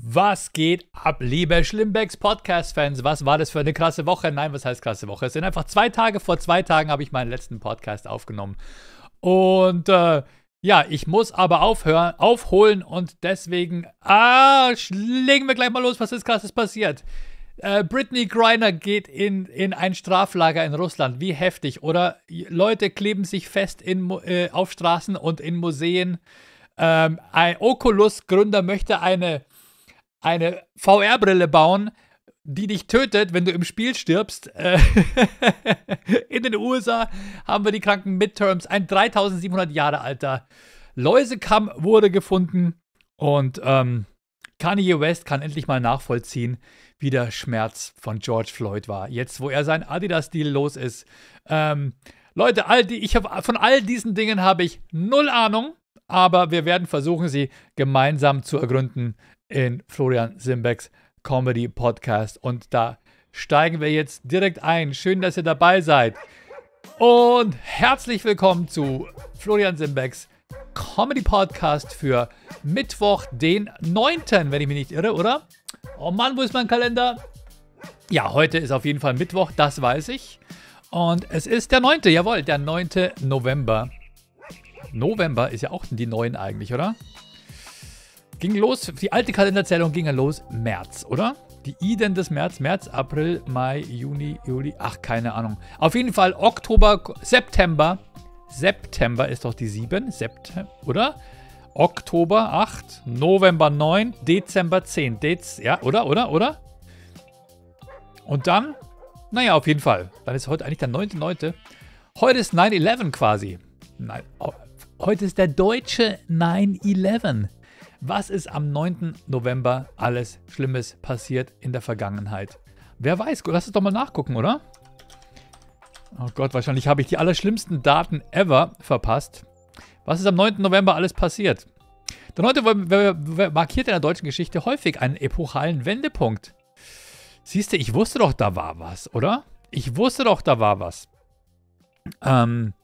Was geht ab, liebe Schlimmbecks Podcast-Fans? Was war das für eine krasse Woche? Nein, was heißt krasse Woche? Es sind einfach zwei Tage. Vor zwei Tagen habe ich meinen letzten Podcast aufgenommen. Und äh, ja, ich muss aber aufhören, aufholen und deswegen. Ah, legen wir gleich mal los, was ist krasses passiert. Äh, Britney Griner geht in, in ein Straflager in Russland. Wie heftig, oder? Leute kleben sich fest in, äh, auf Straßen und in Museen. Ähm, ein Oculus-Gründer möchte eine eine VR-Brille bauen, die dich tötet, wenn du im Spiel stirbst. Äh, in den USA haben wir die kranken Midterms. Ein 3700 Jahre alter Läusekamm wurde gefunden und ähm, Kanye West kann endlich mal nachvollziehen, wie der Schmerz von George Floyd war. Jetzt, wo er sein Adidas-Deal los ist. Ähm, Leute, all die, ich hab, von all diesen Dingen habe ich null Ahnung, aber wir werden versuchen, sie gemeinsam zu ergründen in Florian Simbecks Comedy Podcast. Und da steigen wir jetzt direkt ein. Schön, dass ihr dabei seid. Und herzlich willkommen zu Florian Simbecks Comedy Podcast für Mittwoch, den 9., wenn ich mich nicht irre, oder? Oh Mann, wo ist mein Kalender? Ja, heute ist auf jeden Fall Mittwoch, das weiß ich. Und es ist der 9., jawohl, der 9. November. November ist ja auch die 9 eigentlich, oder? Ging los, die alte Kalenderzählung ging ja los März, oder? Die Iden des März, März, April, Mai, Juni, Juli, ach, keine Ahnung. Auf jeden Fall Oktober, September. September ist doch die 7, September, oder? Oktober 8, November 9, Dezember 10. Dez, ja, oder, oder, oder? Und dann, naja, auf jeden Fall. Dann ist heute eigentlich der 9.9. Heute ist 9-11 quasi. Nein, oh, heute ist der deutsche 9-11. Was ist am 9. November alles Schlimmes passiert in der Vergangenheit? Wer weiß, lass es doch mal nachgucken, oder? Oh Gott, wahrscheinlich habe ich die allerschlimmsten Daten ever verpasst. Was ist am 9. November alles passiert? Der 9. markiert in der deutschen Geschichte häufig einen epochalen Wendepunkt. Siehst du, ich wusste doch, da war was, oder? Ich wusste doch, da war was. Ähm,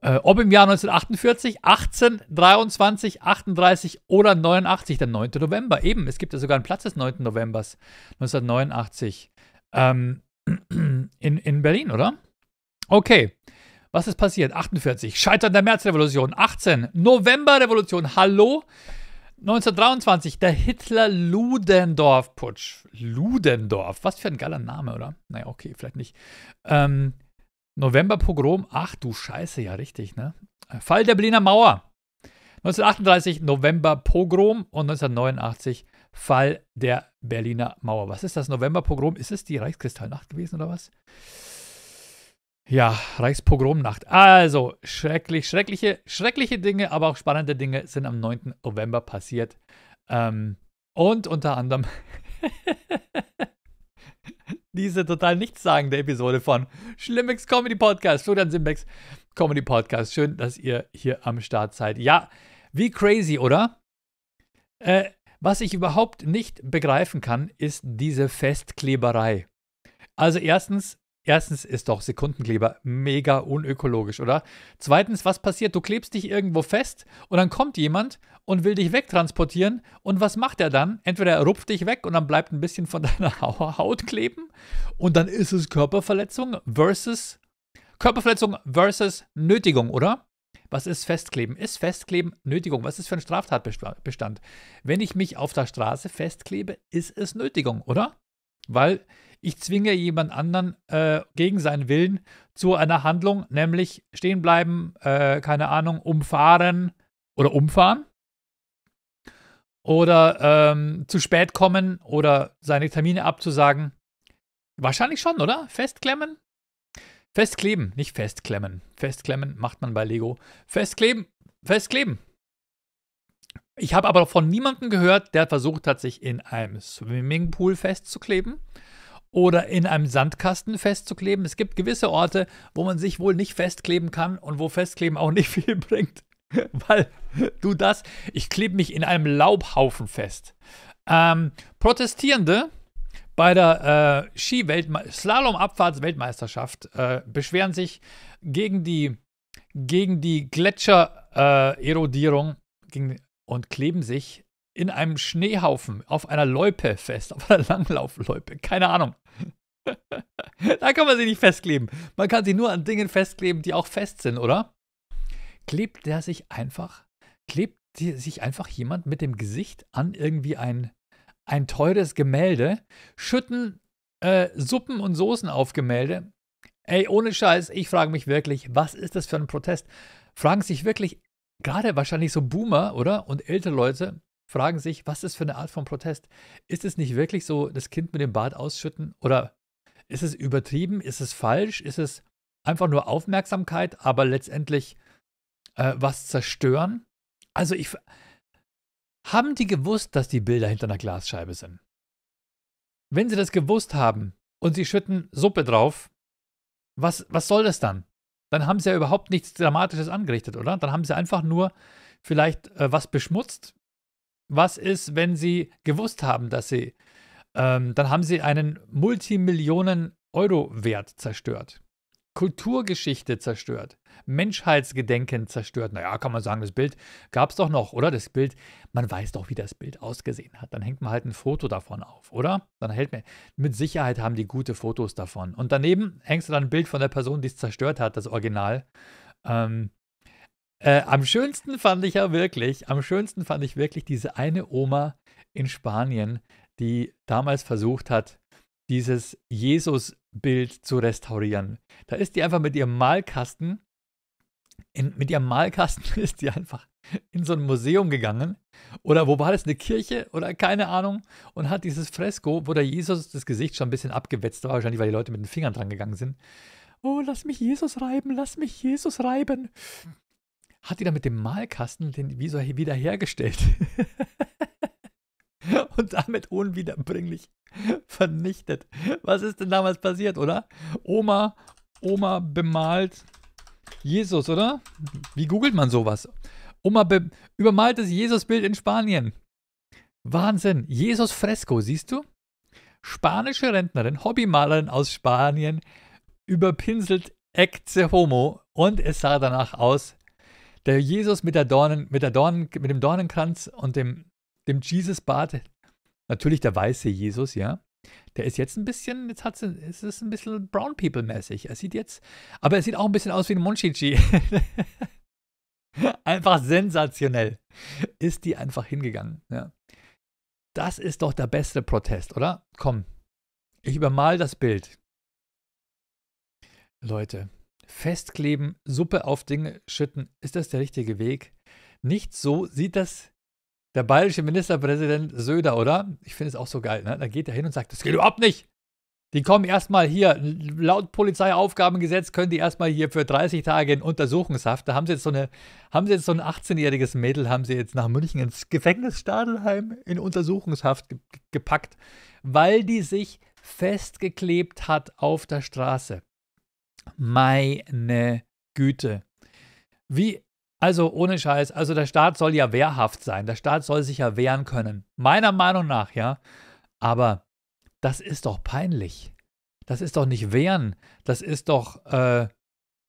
äh, ob im Jahr 1948, 18, 23, 38 oder 89, der 9. November. Eben, es gibt ja sogar einen Platz des 9. Novembers 1989 ähm, in, in Berlin, oder? Okay. Was ist passiert? 48, Scheitern der Märzrevolution. 18, Novemberrevolution. Hallo? 1923, der Hitler-Ludendorff-Putsch. Ludendorff, was für ein geiler Name, oder? Naja, okay, vielleicht nicht. Ähm, November-Pogrom. ach du Scheiße, ja richtig, ne? Fall der Berliner Mauer. 1938 November-Pogrom und 1989 Fall der Berliner Mauer. Was ist das November-Pogrom? Ist es die Reichskristallnacht gewesen oder was? Ja, Reichspogromnacht. Also, schrecklich, schreckliche, schreckliche Dinge, aber auch spannende Dinge sind am 9. November passiert. Ähm, und unter anderem diese total nichtssagende Episode von Schlimmex Comedy Podcast, Florian Simbex Comedy Podcast. Schön, dass ihr hier am Start seid. Ja, wie crazy, oder? Äh, was ich überhaupt nicht begreifen kann, ist diese Festkleberei. Also erstens, Erstens ist doch Sekundenkleber mega unökologisch, oder? Zweitens, was passiert? Du klebst dich irgendwo fest und dann kommt jemand und will dich wegtransportieren. Und was macht er dann? Entweder er rupft dich weg und dann bleibt ein bisschen von deiner Haut kleben und dann ist es Körperverletzung versus Körperverletzung versus Nötigung, oder? Was ist Festkleben? Ist Festkleben Nötigung? Was ist für ein Straftatbestand? Wenn ich mich auf der Straße festklebe, ist es Nötigung, oder? Weil ich zwinge jemand anderen äh, gegen seinen Willen zu einer Handlung, nämlich stehen bleiben, äh, keine Ahnung, umfahren oder umfahren oder ähm, zu spät kommen oder seine Termine abzusagen. Wahrscheinlich schon, oder? Festklemmen? Festkleben, nicht festklemmen. Festklemmen macht man bei Lego. Festkleben, festkleben. Ich habe aber von niemandem gehört, der versucht hat, sich in einem Swimmingpool festzukleben oder in einem Sandkasten festzukleben. Es gibt gewisse Orte, wo man sich wohl nicht festkleben kann und wo Festkleben auch nicht viel bringt. Weil du das, ich klebe mich in einem Laubhaufen fest. Ähm, Protestierende bei der äh, ski slalom weltmeisterschaft äh, beschweren sich gegen die, gegen die Gletscher-Erodierung äh, und kleben sich in einem Schneehaufen auf einer Loipe fest, auf einer Langlaufloipe, keine Ahnung. da kann man sie nicht festkleben. Man kann sie nur an Dingen festkleben, die auch fest sind, oder? Klebt der sich einfach, klebt sich einfach jemand mit dem Gesicht an irgendwie ein, ein teures Gemälde, schütten äh, Suppen und Soßen auf Gemälde. Ey, ohne Scheiß, ich frage mich wirklich, was ist das für ein Protest? Fragen sich wirklich gerade wahrscheinlich so Boomer, oder? Und ältere Leute, fragen sich, was ist für eine Art von Protest? Ist es nicht wirklich so, das Kind mit dem Bad ausschütten? Oder ist es übertrieben? Ist es falsch? Ist es einfach nur Aufmerksamkeit, aber letztendlich äh, was zerstören? Also ich. Haben die gewusst, dass die Bilder hinter einer Glasscheibe sind? Wenn sie das gewusst haben und sie schütten Suppe drauf, was, was soll das dann? Dann haben sie ja überhaupt nichts Dramatisches angerichtet, oder? Dann haben sie einfach nur vielleicht äh, was beschmutzt, was ist, wenn sie gewusst haben, dass sie, ähm, dann haben sie einen Multimillionen Euro Wert zerstört, Kulturgeschichte zerstört, Menschheitsgedenken zerstört. Naja, kann man sagen, das Bild gab es doch noch, oder? Das Bild, man weiß doch, wie das Bild ausgesehen hat. Dann hängt man halt ein Foto davon auf, oder? Dann hält man, mit Sicherheit haben die gute Fotos davon. Und daneben hängst du dann ein Bild von der Person, die es zerstört hat, das Original. Ähm, äh, am schönsten fand ich ja wirklich, am schönsten fand ich wirklich diese eine Oma in Spanien, die damals versucht hat, dieses Jesus-Bild zu restaurieren. Da ist die einfach mit ihrem Malkasten, in, mit ihrem Malkasten ist die einfach in so ein Museum gegangen oder wo war das, eine Kirche oder keine Ahnung und hat dieses Fresko, wo der Jesus das Gesicht schon ein bisschen abgewetzt war, wahrscheinlich weil die Leute mit den Fingern dran gegangen sind. Oh, lass mich Jesus reiben, lass mich Jesus reiben hat die dann mit dem Malkasten den Visor wiederhergestellt. und damit unwiederbringlich vernichtet. Was ist denn damals passiert, oder? Oma, Oma bemalt Jesus, oder? Wie googelt man sowas? Oma be übermaltes Jesusbild in Spanien. Wahnsinn. Jesus Fresco, siehst du? Spanische Rentnerin, Hobbymalerin aus Spanien, überpinselt Ecce Homo und es sah danach aus der Jesus mit, der Dornen, mit, der Dornen, mit dem Dornenkranz und dem, dem Jesus-Bart, natürlich der weiße Jesus, ja, der ist jetzt ein bisschen, jetzt hat es ist ein bisschen Brown People mäßig. Er sieht jetzt, aber er sieht auch ein bisschen aus wie ein Munchichi. einfach sensationell ist die einfach hingegangen. Ja. Das ist doch der beste Protest, oder? Komm, ich übermal das Bild. Leute, Festkleben, Suppe auf Dinge schütten, ist das der richtige Weg? Nicht so sieht das der bayerische Ministerpräsident Söder, oder? Ich finde es auch so geil, ne? Da geht er hin und sagt, das geht überhaupt nicht. Die kommen erstmal hier, laut Polizeiaufgabengesetz können die erstmal hier für 30 Tage in Untersuchungshaft. Da haben sie jetzt so eine, haben sie jetzt so ein 18-jähriges Mädel, haben sie jetzt nach München ins Gefängnis Stadelheim in Untersuchungshaft ge gepackt, weil die sich festgeklebt hat auf der Straße. Meine Güte. Wie, also ohne Scheiß, also der Staat soll ja wehrhaft sein, der Staat soll sich ja wehren können. Meiner Meinung nach, ja. Aber das ist doch peinlich. Das ist doch nicht wehren. Das ist doch, äh,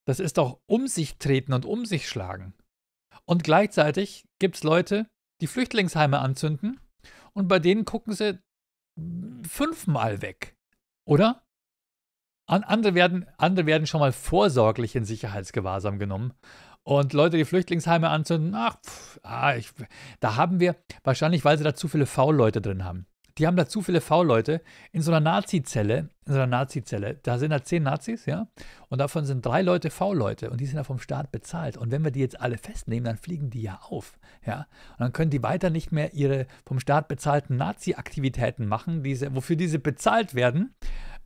das ist doch um sich treten und um sich schlagen. Und gleichzeitig gibt es Leute, die Flüchtlingsheime anzünden und bei denen gucken sie fünfmal weg, oder? Andere werden, andere werden schon mal vorsorglich in Sicherheitsgewahrsam genommen. Und Leute, die Flüchtlingsheime anzünden, ach, pf, ah, ich, da haben wir wahrscheinlich, weil sie da zu viele V-Leute drin haben. Die haben da zu viele V-Leute in so einer Nazi-Zelle, in so einer Nazi-Zelle, da sind da zehn Nazis, ja, und davon sind drei Leute V-Leute und die sind da vom Staat bezahlt. Und wenn wir die jetzt alle festnehmen, dann fliegen die ja auf, ja, und dann können die weiter nicht mehr ihre vom Staat bezahlten Nazi-Aktivitäten machen, diese, wofür diese bezahlt werden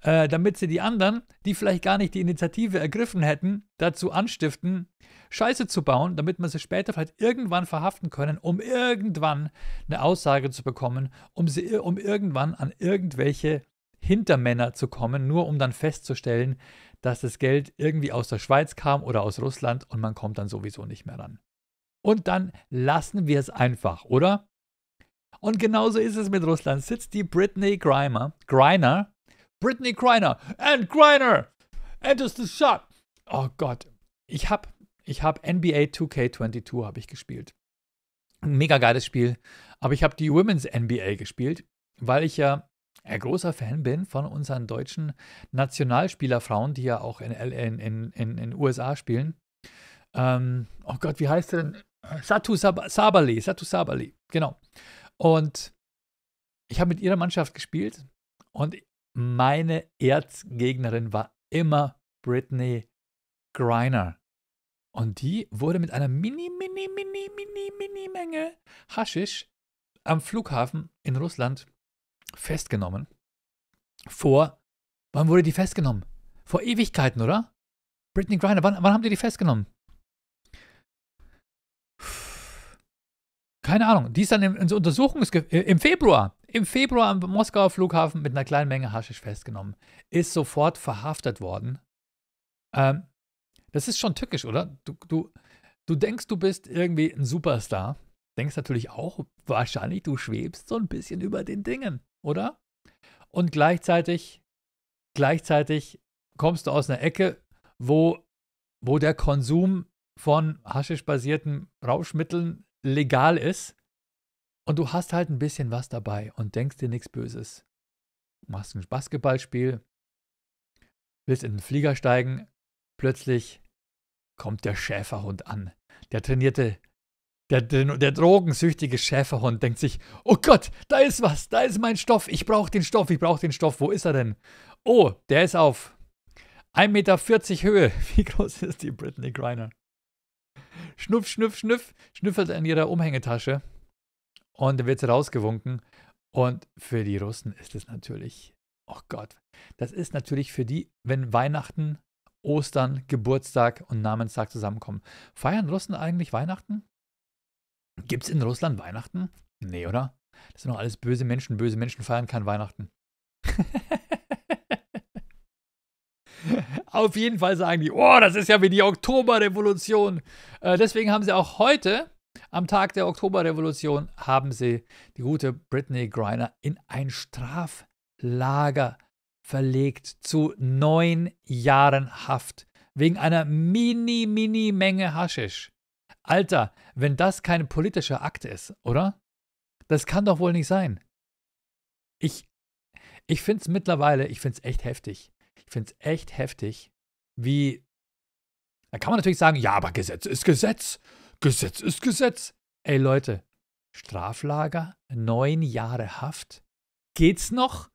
äh, damit sie die anderen, die vielleicht gar nicht die Initiative ergriffen hätten, dazu anstiften, Scheiße zu bauen, damit man sie später vielleicht irgendwann verhaften können, um irgendwann eine Aussage zu bekommen, um, sie, um irgendwann an irgendwelche Hintermänner zu kommen, nur um dann festzustellen, dass das Geld irgendwie aus der Schweiz kam oder aus Russland und man kommt dann sowieso nicht mehr ran. Und dann lassen wir es einfach, oder? Und genauso ist es mit Russland. Sitzt die Britney Grimer, Griner Brittany Griner. And Griner enters the shot. Oh Gott. Ich habe ich hab NBA 2K22 hab ich gespielt. Ein mega geiles Spiel. Aber ich habe die Women's NBA gespielt, weil ich ja ein großer Fan bin von unseren deutschen Nationalspielerfrauen, die ja auch in den in, in, in USA spielen. Ähm, oh Gott, wie heißt er denn? Satu Sab Sabali, Satu Sabali, genau. Und ich habe mit ihrer Mannschaft gespielt und meine Erzgegnerin war immer Britney Griner. Und die wurde mit einer mini, mini, mini, mini, mini Menge Haschisch am Flughafen in Russland festgenommen. Vor, wann wurde die festgenommen? Vor Ewigkeiten, oder? Britney Griner, wann, wann haben die die festgenommen? Keine Ahnung. Die ist dann ins Untersuchungsgefängnis äh, im Februar. Im Februar am Moskauer Flughafen mit einer kleinen Menge Haschisch festgenommen. Ist sofort verhaftet worden. Ähm, das ist schon tückisch, oder? Du, du, du denkst, du bist irgendwie ein Superstar. Denkst natürlich auch, wahrscheinlich, du schwebst so ein bisschen über den Dingen, oder? Und gleichzeitig, gleichzeitig kommst du aus einer Ecke, wo, wo der Konsum von haschisch-basierten Rauschmitteln legal ist und du hast halt ein bisschen was dabei und denkst dir nichts Böses. Du machst ein Basketballspiel, willst in den Flieger steigen, plötzlich kommt der Schäferhund an. Der trainierte, der, der, der drogensüchtige Schäferhund denkt sich, oh Gott, da ist was, da ist mein Stoff, ich brauche den Stoff, ich brauche den Stoff, wo ist er denn? Oh, der ist auf 1,40 Meter Höhe. Wie groß ist die Britney Griner? Schnuff, schnuff, schnuff, schnüffelt an ihrer Umhängetasche und dann wird sie rausgewunken. Und für die Russen ist es natürlich, oh Gott, das ist natürlich für die, wenn Weihnachten, Ostern, Geburtstag und Namenstag zusammenkommen. Feiern Russen eigentlich Weihnachten? Gibt es in Russland Weihnachten? Nee, oder? Das sind doch alles böse Menschen. Böse Menschen feiern kein Weihnachten. Auf jeden Fall sagen die, oh, das ist ja wie die Oktoberrevolution. Äh, deswegen haben sie auch heute, am Tag der Oktoberrevolution, haben sie die gute Britney Griner in ein Straflager verlegt zu neun Jahren Haft wegen einer mini, mini Menge Haschisch. Alter, wenn das kein politischer Akt ist, oder? Das kann doch wohl nicht sein. Ich, ich finde es mittlerweile, ich finde es echt heftig. Ich finde es echt heftig, wie. Da kann man natürlich sagen, ja, aber Gesetz ist Gesetz. Gesetz ist Gesetz. Ey Leute, Straflager, neun Jahre Haft. Geht's noch?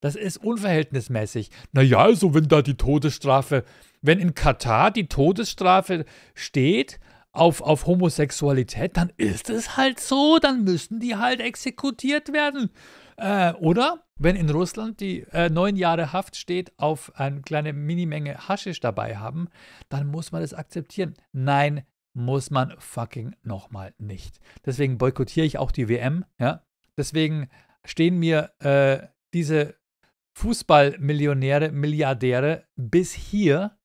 Das ist unverhältnismäßig. Naja, also wenn da die Todesstrafe, wenn in Katar die Todesstrafe steht auf, auf Homosexualität, dann ist es halt so, dann müssen die halt exekutiert werden. Äh, oder? Wenn in Russland die äh, neun Jahre Haft steht, auf eine kleine Minimenge Haschisch dabei haben, dann muss man das akzeptieren. Nein, muss man fucking nochmal nicht. Deswegen boykottiere ich auch die WM. Ja? Deswegen stehen mir äh, diese Fußballmillionäre, Milliardäre bis hier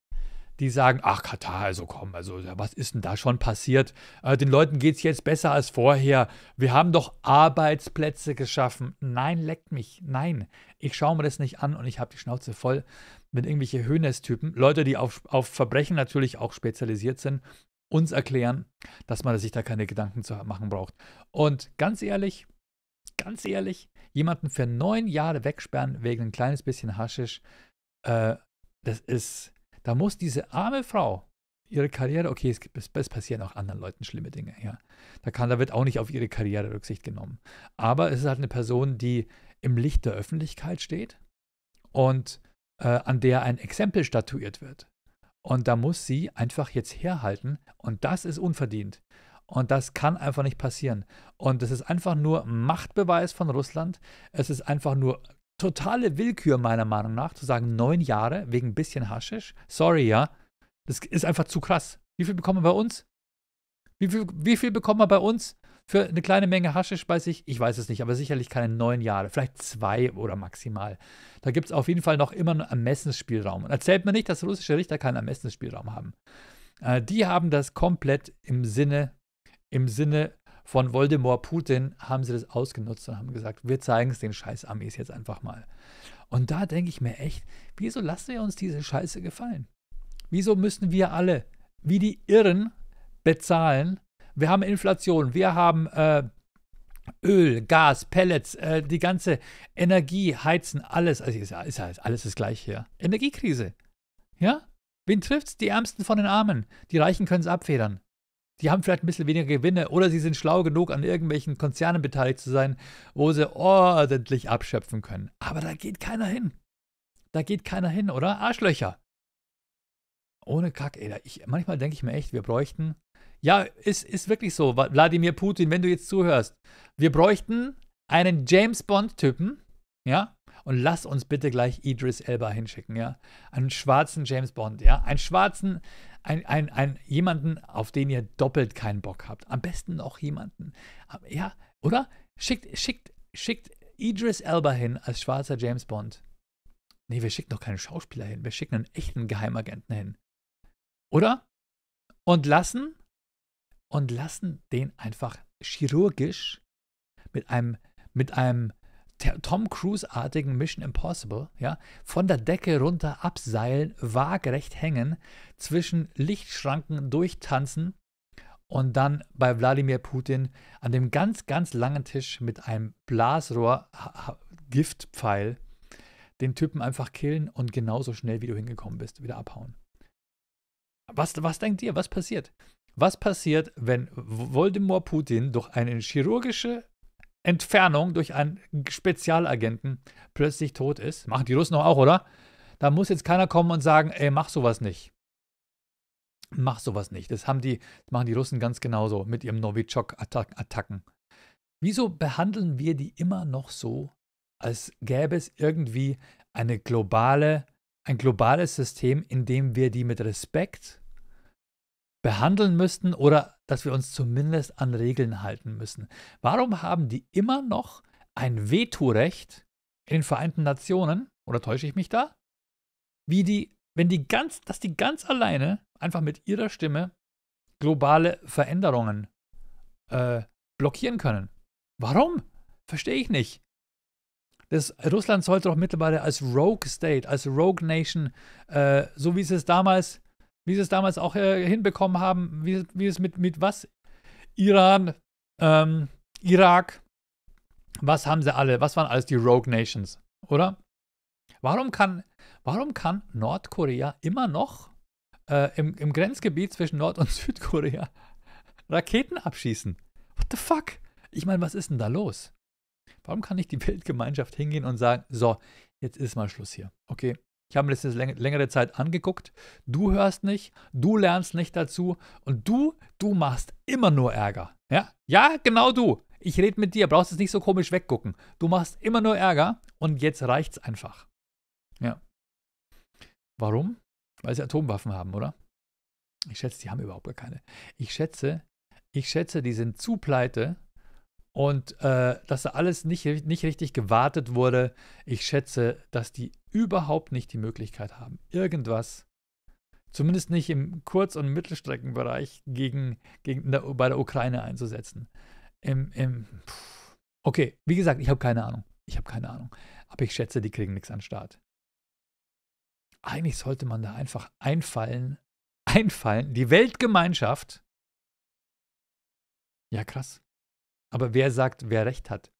die sagen, ach Katar, also komm, also was ist denn da schon passiert? Äh, den Leuten geht es jetzt besser als vorher. Wir haben doch Arbeitsplätze geschaffen. Nein, leckt mich. Nein, ich schaue mir das nicht an und ich habe die Schnauze voll mit irgendwelche Höhnestypen. Leute, die auf, auf Verbrechen natürlich auch spezialisiert sind, uns erklären, dass man sich da keine Gedanken zu machen braucht. Und ganz ehrlich, ganz ehrlich, jemanden für neun Jahre wegsperren wegen ein kleines bisschen Haschisch, äh, das ist da muss diese arme Frau ihre Karriere, okay, es, es, passieren auch anderen Leuten schlimme Dinge, ja. Da, kann, da wird auch nicht auf ihre Karriere Rücksicht genommen. Aber es ist halt eine Person, die im Licht der Öffentlichkeit steht und äh, an der ein Exempel statuiert wird. Und da muss sie einfach jetzt herhalten und das ist unverdient. Und das kann einfach nicht passieren. Und es ist einfach nur Machtbeweis von Russland. Es ist einfach nur totale Willkür meiner Meinung nach, zu sagen, neun Jahre wegen ein bisschen Haschisch. Sorry, ja. Das ist einfach zu krass. Wie viel bekommen wir bei uns? Wie viel, wie viel bekommen wir bei uns für eine kleine Menge Haschisch bei ich? Ich weiß es nicht, aber sicherlich keine neun Jahre, vielleicht zwei oder maximal. Da gibt es auf jeden Fall noch immer einen Ermessensspielraum. Und erzählt mir nicht, dass russische Richter keinen Ermessensspielraum haben. Äh, die haben das komplett im Sinne, im Sinne von Voldemort Putin haben sie das ausgenutzt und haben gesagt, wir zeigen es den scheiß Amis jetzt einfach mal. Und da denke ich mir echt, wieso lassen wir uns diese Scheiße gefallen? Wieso müssen wir alle, wie die Irren, bezahlen? Wir haben Inflation, wir haben äh, Öl, Gas, Pellets, äh, die ganze Energie, Heizen, alles. Also ist, ist halt alles das Gleiche. hier. Energiekrise. Ja? Wen trifft's? Die Ärmsten von den Armen. Die Reichen können es abfedern die haben vielleicht ein bisschen weniger Gewinne oder sie sind schlau genug, an irgendwelchen Konzernen beteiligt zu sein, wo sie ordentlich abschöpfen können. Aber da geht keiner hin. Da geht keiner hin, oder? Arschlöcher. Ohne Kack, ey. Ich, manchmal denke ich mir echt, wir bräuchten. Ja, ist, ist wirklich so, Wladimir Putin, wenn du jetzt zuhörst. Wir bräuchten einen James Bond-Typen, ja? Und lass uns bitte gleich Idris Elba hinschicken, ja? Einen schwarzen James Bond, ja? Einen schwarzen ein, ein, ein, jemanden, auf den ihr doppelt keinen Bock habt. Am besten noch jemanden. Ja, oder? Schickt, schickt, schickt Idris Elba hin als schwarzer James Bond. Nee, wir schicken doch keinen Schauspieler hin. Wir schicken einen echten Geheimagenten hin. Oder? Und lassen, und lassen den einfach chirurgisch mit einem, mit einem Tom Cruise-artigen Mission Impossible, ja, von der Decke runter abseilen, waagrecht hängen, zwischen Lichtschranken durchtanzen und dann bei Wladimir Putin an dem ganz, ganz langen Tisch mit einem Blasrohr, Giftpfeil, den Typen einfach killen und genauso schnell, wie du hingekommen bist, wieder abhauen. Was, was denkt ihr, was passiert? Was passiert, wenn Voldemort Putin durch eine chirurgische Entfernung durch einen Spezialagenten plötzlich tot ist. Machen die Russen auch, oder? Da muss jetzt keiner kommen und sagen, ey, mach sowas nicht. Mach sowas nicht. Das, haben die, machen die Russen ganz genauso mit ihrem Novichok-Attacken. Wieso behandeln wir die immer noch so, als gäbe es irgendwie eine globale, ein globales System, in dem wir die mit Respekt behandeln müssten oder dass wir uns zumindest an Regeln halten müssen. Warum haben die immer noch ein Vetorecht in den Vereinten Nationen? Oder täusche ich mich da? Wie die, wenn die ganz, dass die ganz alleine einfach mit ihrer Stimme globale Veränderungen äh, blockieren können. Warum? Verstehe ich nicht. Das, Russland sollte doch mittlerweile als Rogue State, als Rogue Nation, äh, so wie es es damals wie sie es damals auch äh, hinbekommen haben, wie, wie es mit, mit was? Iran, ähm, Irak, was haben sie alle? Was waren alles die Rogue Nations, oder? Warum kann, warum kann Nordkorea immer noch äh, im, im Grenzgebiet zwischen Nord- und Südkorea Raketen abschießen? What the fuck? Ich meine, was ist denn da los? Warum kann nicht die Weltgemeinschaft hingehen und sagen, so, jetzt ist mal Schluss hier, okay? Ich habe mir das jetzt längere Zeit angeguckt. Du hörst nicht, du lernst nicht dazu und du, du machst immer nur Ärger. Ja, ja genau du. Ich rede mit dir, brauchst es nicht so komisch weggucken. Du machst immer nur Ärger und jetzt reicht's einfach. Ja. Warum? Weil sie Atomwaffen haben, oder? Ich schätze, die haben überhaupt gar keine. Ich schätze, ich schätze, die sind zu pleite und äh, dass da alles nicht, nicht richtig gewartet wurde. Ich schätze, dass die überhaupt nicht die Möglichkeit haben, irgendwas, zumindest nicht im Kurz- und Mittelstreckenbereich, gegen, gegen der, bei der Ukraine einzusetzen. Im, im, okay, wie gesagt, ich habe keine Ahnung. Ich habe keine Ahnung. Aber ich schätze, die kriegen nichts an den Start. Eigentlich sollte man da einfach einfallen, einfallen, die Weltgemeinschaft. Ja, krass. Aber wer sagt, wer recht hat?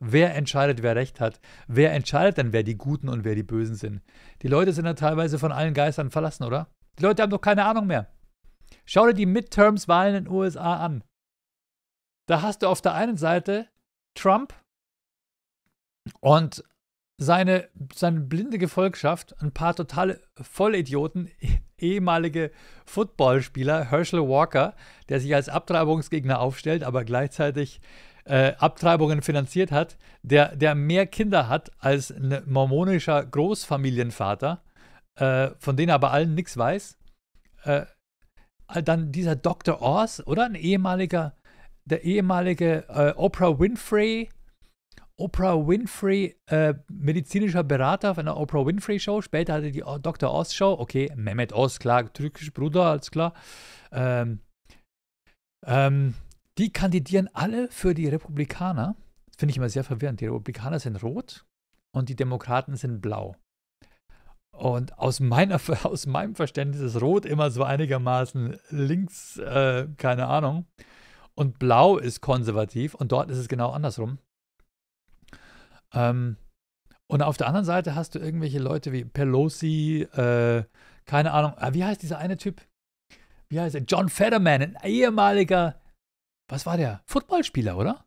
Wer entscheidet, wer recht hat? Wer entscheidet denn, wer die Guten und wer die Bösen sind? Die Leute sind ja teilweise von allen Geistern verlassen, oder? Die Leute haben doch keine Ahnung mehr. Schau dir die Midterms-Wahlen in den USA an. Da hast du auf der einen Seite Trump und seine, seine blinde Gefolgschaft, ein paar totale Vollidioten, ehemalige Footballspieler, Herschel Walker, der sich als Abtreibungsgegner aufstellt, aber gleichzeitig äh, Abtreibungen finanziert hat, der, der mehr Kinder hat als ein mormonischer Großfamilienvater, äh, von denen aber allen nichts weiß. Äh, dann dieser Dr. Oz, oder? Ein ehemaliger, der ehemalige äh, Oprah Winfrey, Oprah Winfrey, äh, medizinischer Berater von der Oprah Winfrey Show. Später hatte die Dr. Oz Show. Okay, Mehmet Oz, klar, türkisch Bruder, alles klar. Ähm, ähm, die kandidieren alle für die Republikaner. Das finde ich immer sehr verwirrend. Die Republikaner sind rot und die Demokraten sind blau. Und aus, meiner, aus meinem Verständnis ist rot immer so einigermaßen links, äh, keine Ahnung. Und blau ist konservativ und dort ist es genau andersrum. Ähm, und auf der anderen Seite hast du irgendwelche Leute wie Pelosi, äh, keine Ahnung, ah, wie heißt dieser eine Typ? Wie heißt er? John Fetterman, ein ehemaliger was war der? Footballspieler, oder?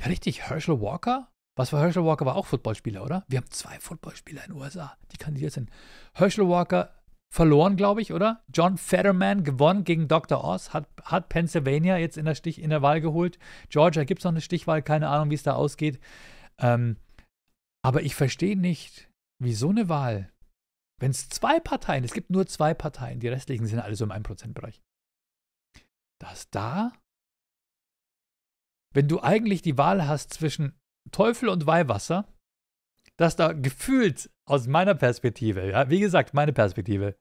Ja, richtig, Herschel Walker? Was war Herschel Walker? War auch Footballspieler, oder? Wir haben zwei Footballspieler in den USA, die kandidiert sind. Herschel Walker verloren, glaube ich, oder? John Fetterman gewonnen gegen Dr. Oz, hat, hat Pennsylvania jetzt in der, Stich, in der Wahl geholt. Georgia gibt es noch eine Stichwahl, keine Ahnung, wie es da ausgeht. Ähm, aber ich verstehe nicht, wie so eine Wahl, wenn es zwei Parteien, es gibt nur zwei Parteien, die restlichen sind alle so im 1%-Bereich, dass da wenn du eigentlich die Wahl hast zwischen Teufel und Weihwasser, dass da gefühlt aus meiner Perspektive, ja, wie gesagt, meine Perspektive,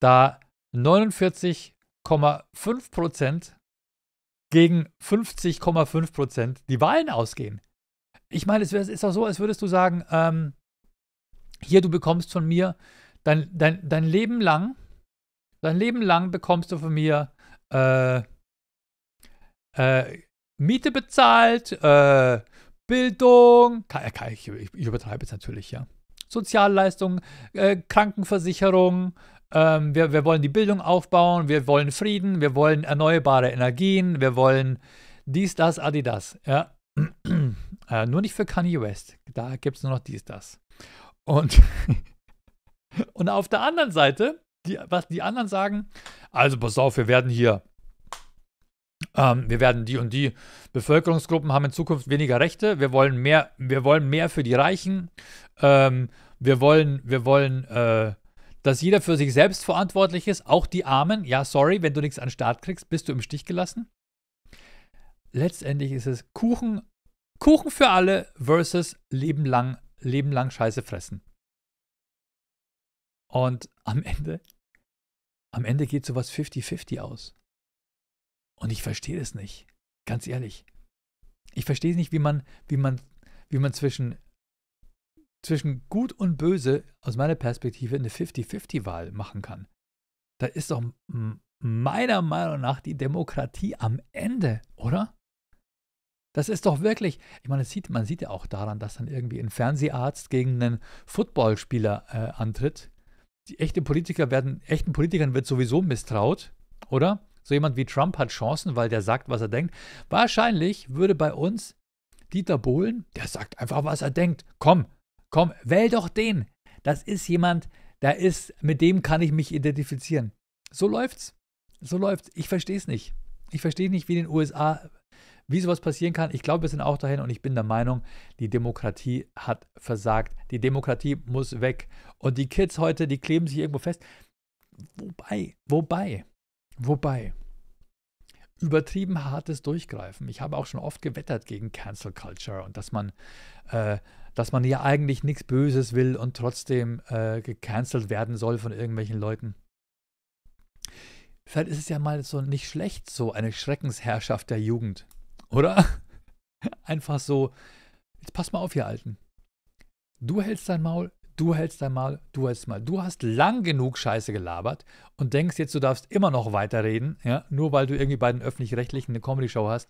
da 49,5 gegen 50,5 die Wahlen ausgehen. Ich meine, es ist auch so, als würdest du sagen, ähm, hier, du bekommst von mir dein, dein, dein Leben lang, dein Leben lang bekommst du von mir äh, äh, Miete bezahlt, äh, Bildung, äh, ich, ich übertreibe jetzt natürlich, ja. Sozialleistungen, äh, Krankenversicherung, ähm, wir, wir, wollen die Bildung aufbauen, wir wollen Frieden, wir wollen erneuerbare Energien, wir wollen dies, das, adidas. Ja. äh, nur nicht für Kanye West. Da gibt es nur noch dies, das. Und, und auf der anderen Seite, die, was die anderen sagen, also pass auf, wir werden hier ähm, wir werden die und die Bevölkerungsgruppen haben in Zukunft weniger Rechte, wir wollen mehr, wir wollen mehr für die Reichen, ähm, wir wollen, wir wollen, äh, dass jeder für sich selbst verantwortlich ist, auch die Armen. Ja, sorry, wenn du nichts an den Start kriegst, bist du im Stich gelassen. Letztendlich ist es Kuchen, Kuchen für alle versus Leben lang, Leben lang Scheiße fressen. Und am Ende, am Ende geht sowas 50-50 aus. Und ich verstehe es nicht. Ganz ehrlich. Ich verstehe nicht, wie man, wie man, wie man zwischen, zwischen gut und böse aus meiner Perspektive eine 50-50-Wahl machen kann. Da ist doch meiner Meinung nach die Demokratie am Ende, oder? Das ist doch wirklich, ich meine, sieht, man sieht ja auch daran, dass dann irgendwie ein Fernseharzt gegen einen Footballspieler äh, antritt. Die echten Politiker werden, echten Politikern wird sowieso misstraut, oder? So jemand wie Trump hat Chancen, weil der sagt, was er denkt. Wahrscheinlich würde bei uns Dieter Bohlen, der sagt einfach, was er denkt. Komm, komm, wähl doch den. Das ist jemand, der ist, mit dem kann ich mich identifizieren. So läuft's. So läuft's. Ich verstehe es nicht. Ich verstehe nicht, wie in den USA, wie sowas passieren kann. Ich glaube, wir sind auch dahin und ich bin der Meinung, die Demokratie hat versagt. Die Demokratie muss weg. Und die Kids heute, die kleben sich irgendwo fest. Wobei, wobei, Wobei, übertrieben hartes Durchgreifen. Ich habe auch schon oft gewettert gegen Cancel Culture und dass man, äh, dass man ja eigentlich nichts Böses will und trotzdem äh, gecancelt werden soll von irgendwelchen Leuten. Vielleicht ist es ja mal so nicht schlecht, so eine Schreckensherrschaft der Jugend, oder? Einfach so, jetzt pass mal auf, ihr Alten. Du hältst dein Maul, du hältst einmal, du hältst mal. Du hast lang genug Scheiße gelabert und denkst jetzt, du darfst immer noch weiterreden, ja, nur weil du irgendwie bei den Öffentlich-Rechtlichen eine Comedy-Show hast.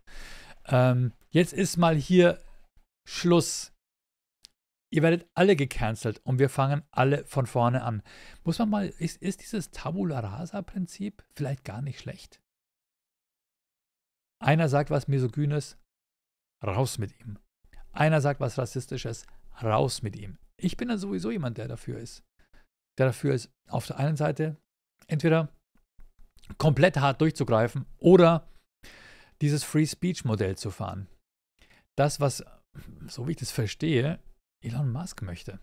Ähm, jetzt ist mal hier Schluss. Ihr werdet alle gecancelt und wir fangen alle von vorne an. Muss man mal, ist, ist dieses Tabula Rasa-Prinzip vielleicht gar nicht schlecht? Einer sagt was Misogynes, raus mit ihm. Einer sagt was Rassistisches, raus mit ihm. Ich bin dann sowieso jemand, der dafür ist. Der dafür ist, auf der einen Seite entweder komplett hart durchzugreifen oder dieses Free Speech Modell zu fahren. Das, was, so wie ich das verstehe, Elon Musk möchte.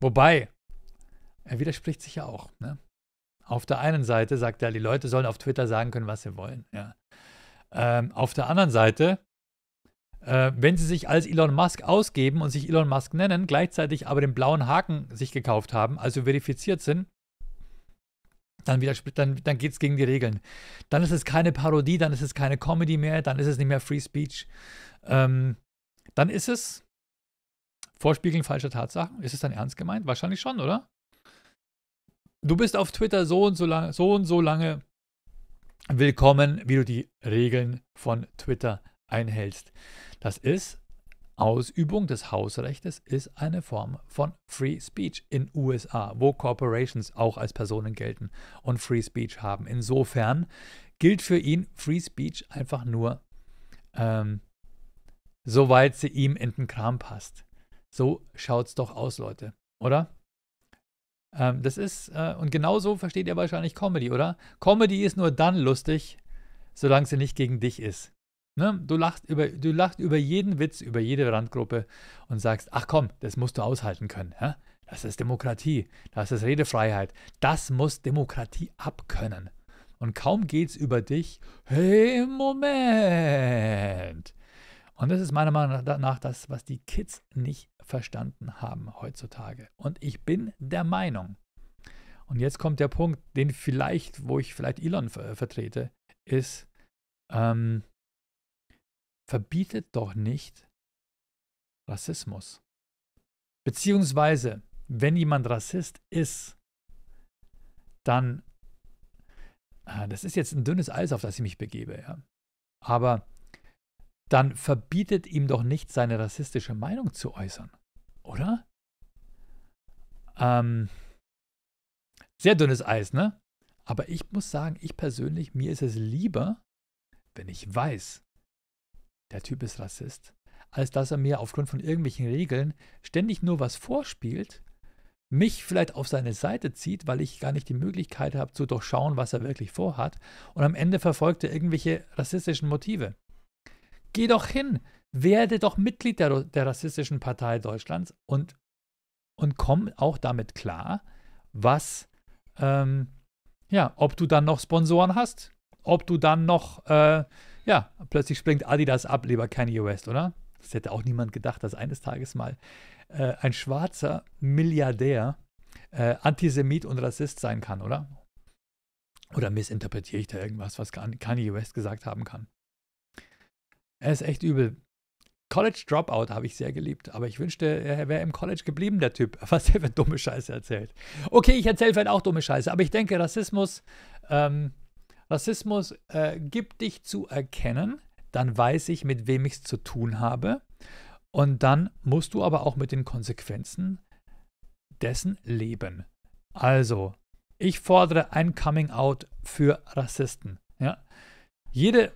Wobei, er widerspricht sich ja auch. Ne? Auf der einen Seite sagt er, die Leute sollen auf Twitter sagen können, was sie wollen. Ja. Ähm, auf der anderen Seite äh, wenn sie sich als Elon Musk ausgeben und sich Elon Musk nennen, gleichzeitig aber den blauen Haken sich gekauft haben, also verifiziert sind, dann, dann, dann geht es gegen die Regeln. Dann ist es keine Parodie, dann ist es keine Comedy mehr, dann ist es nicht mehr Free Speech. Ähm, dann ist es Vorspiegeln falscher Tatsachen. Ist es dann ernst gemeint? Wahrscheinlich schon, oder? Du bist auf Twitter so und so, lang, so und so lange willkommen, wie du die Regeln von Twitter einhältst. Das ist Ausübung des Hausrechts ist eine Form von Free Speech in USA, wo Corporations auch als Personen gelten und Free Speech haben. Insofern gilt für ihn Free Speech einfach nur, ähm, soweit sie ihm in den Kram passt. So schaut's doch aus, Leute, oder? Ähm, das ist, äh, und genauso versteht ihr wahrscheinlich Comedy, oder? Comedy ist nur dann lustig, solange sie nicht gegen dich ist. Ne? Du, lachst über, du lachst über jeden Witz, über jede Randgruppe und sagst, ach komm, das musst du aushalten können. Ja? Das ist Demokratie, das ist Redefreiheit, das muss Demokratie abkönnen. Und kaum geht's über dich, hey, Moment. Und das ist meiner Meinung nach das, was die Kids nicht verstanden haben heutzutage. Und ich bin der Meinung, und jetzt kommt der Punkt, den vielleicht, wo ich vielleicht Elon ver äh, vertrete, ist, ähm, verbietet doch nicht Rassismus. Beziehungsweise, wenn jemand Rassist ist, dann, ah, das ist jetzt ein dünnes Eis, auf das ich mich begebe, ja. Aber dann verbietet ihm doch nicht, seine rassistische Meinung zu äußern, oder? Ähm, sehr dünnes Eis, ne? Aber ich muss sagen, ich persönlich, mir ist es lieber, wenn ich weiß, der Typ ist Rassist, als dass er mir aufgrund von irgendwelchen Regeln ständig nur was vorspielt, mich vielleicht auf seine Seite zieht, weil ich gar nicht die Möglichkeit habe zu durchschauen, was er wirklich vorhat, und am Ende verfolgt er irgendwelche rassistischen Motive. Geh doch hin, werde doch Mitglied der, der rassistischen Partei Deutschlands und, und komm auch damit klar, was, ähm, ja, ob du dann noch Sponsoren hast, ob du dann noch äh, ja, plötzlich springt Adidas ab, lieber Kanye West, oder? Das hätte auch niemand gedacht, dass eines Tages mal äh, ein schwarzer Milliardär äh, Antisemit und Rassist sein kann, oder? Oder missinterpretiere ich da irgendwas, was Kanye West gesagt haben kann? Er ist echt übel. College Dropout habe ich sehr geliebt, aber ich wünschte, er wäre im College geblieben, der Typ, was er für dumme Scheiße erzählt. Okay, ich erzähle vielleicht auch dumme Scheiße, aber ich denke, Rassismus ähm, Rassismus äh, gibt dich zu erkennen, dann weiß ich, mit wem ich es zu tun habe. Und dann musst du aber auch mit den Konsequenzen dessen leben. Also, ich fordere ein Coming Out für Rassisten. Ja? Jede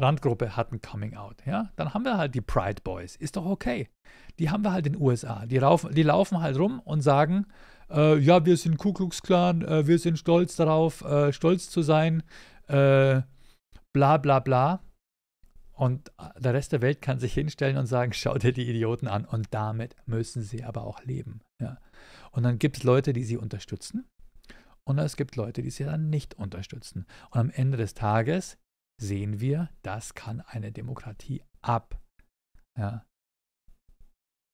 Randgruppe hat ein Coming Out. Ja? Dann haben wir halt die Pride Boys. Ist doch okay. Die haben wir halt in den USA. Die, laufen, die laufen halt rum und sagen, äh, ja, wir sind Ku Klux Klan, äh, wir sind stolz darauf, äh, stolz zu sein äh, bla bla bla. Und der Rest der Welt kann sich hinstellen und sagen, schau dir die Idioten an. Und damit müssen sie aber auch leben. Ja. Und dann gibt es Leute, die sie unterstützen. Und es gibt Leute, die sie dann nicht unterstützen. Und am Ende des Tages sehen wir, das kann eine Demokratie ab. Ja.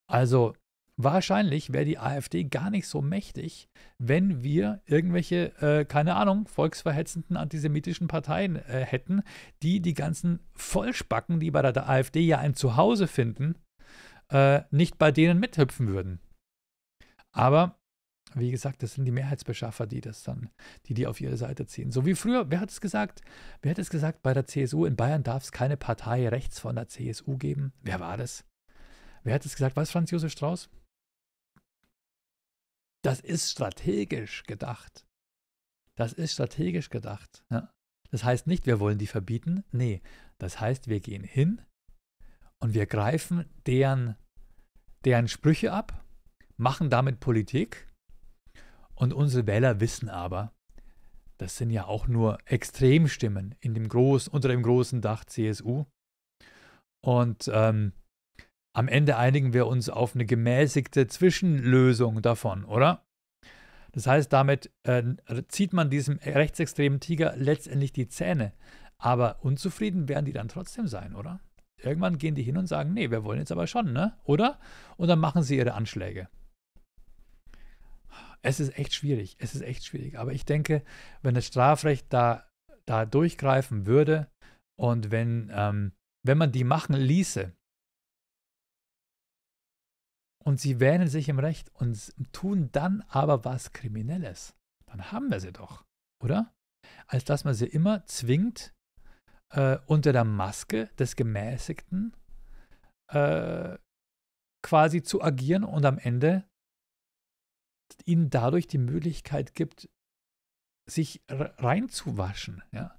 Also Wahrscheinlich wäre die AfD gar nicht so mächtig, wenn wir irgendwelche, äh, keine Ahnung, volksverhetzenden antisemitischen Parteien äh, hätten, die die ganzen Vollspacken, die bei der, AfD ja ein Zuhause finden, äh, nicht bei denen mithüpfen würden. Aber wie gesagt, das sind die Mehrheitsbeschaffer, die das dann, die die auf ihre Seite ziehen. So wie früher, wer hat es gesagt? Wer hat es gesagt, bei der CSU in Bayern darf es keine Partei rechts von der CSU geben? Wer war das? Wer hat es gesagt? War es Franz Josef Strauß? Das ist strategisch gedacht. Das ist strategisch gedacht. Ja. Das heißt nicht, wir wollen die verbieten. Nee, das heißt, wir gehen hin und wir greifen deren, deren Sprüche ab, machen damit Politik und unsere Wähler wissen aber, das sind ja auch nur Extremstimmen in dem großen, unter dem großen Dach CSU. Und ähm, am Ende einigen wir uns auf eine gemäßigte Zwischenlösung davon, oder? Das heißt, damit äh, zieht man diesem rechtsextremen Tiger letztendlich die Zähne. Aber unzufrieden werden die dann trotzdem sein, oder? Irgendwann gehen die hin und sagen, nee, wir wollen jetzt aber schon, ne? Oder? Und dann machen sie ihre Anschläge. Es ist echt schwierig, es ist echt schwierig. Aber ich denke, wenn das Strafrecht da, da durchgreifen würde und wenn, ähm, wenn man die machen ließe, und sie wähnen sich im Recht und tun dann aber was Kriminelles. Dann haben wir sie doch, oder? Als dass man sie immer zwingt, äh, unter der Maske des Gemäßigten äh, quasi zu agieren und am Ende ihnen dadurch die Möglichkeit gibt, sich reinzuwaschen. Ja?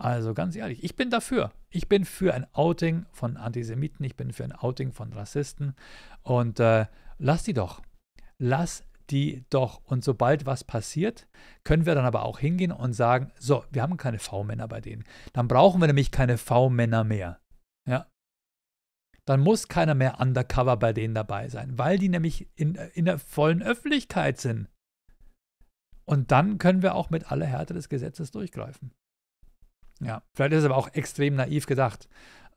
Also ganz ehrlich, ich bin dafür. Ich bin für ein Outing von Antisemiten, ich bin für ein Outing von Rassisten. Und äh, lass die doch. Lass die doch. Und sobald was passiert, können wir dann aber auch hingehen und sagen, so, wir haben keine V-Männer bei denen. Dann brauchen wir nämlich keine V-Männer mehr. Ja. Dann muss keiner mehr undercover bei denen dabei sein, weil die nämlich in, äh, in der vollen Öffentlichkeit sind. Und dann können wir auch mit aller Härte des Gesetzes durchgreifen. Ja, vielleicht ist es aber auch extrem naiv gedacht.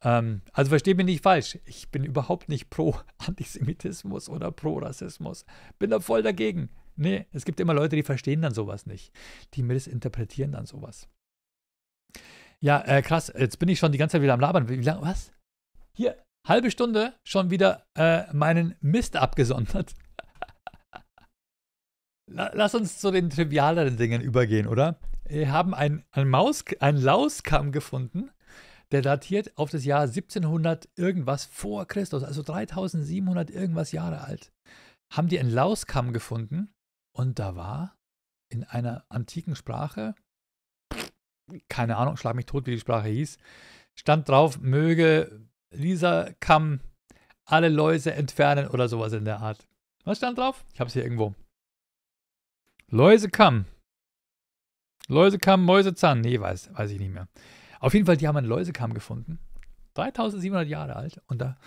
Ähm, also versteht mich nicht falsch. Ich bin überhaupt nicht pro Antisemitismus oder pro Rassismus. Bin da voll dagegen. Nee, es gibt immer Leute, die verstehen dann sowas nicht. Die missinterpretieren dann sowas. Ja, äh, krass. Jetzt bin ich schon die ganze Zeit wieder am Labern. Wie lange? Was? Hier, halbe Stunde schon wieder äh, meinen Mist abgesondert. Lass uns zu den trivialeren Dingen übergehen, oder? Äh, haben einen, einen, Maus, einen Lauskamm gefunden, der datiert auf das Jahr 1700 irgendwas vor Christus, also 3700 irgendwas Jahre alt. Haben die einen Lauskamm gefunden und da war in einer antiken Sprache, keine Ahnung, schlag mich tot, wie die Sprache hieß, stand drauf, möge dieser Kamm alle Läuse entfernen oder sowas in der Art. Was stand drauf? Ich habe es hier irgendwo. Läusekamm. Läusekamm, Mäusezahn, nee, weiß, weiß ich nicht mehr. Auf jeden Fall, die haben einen Läusekamm gefunden, 3700 Jahre alt. Und da,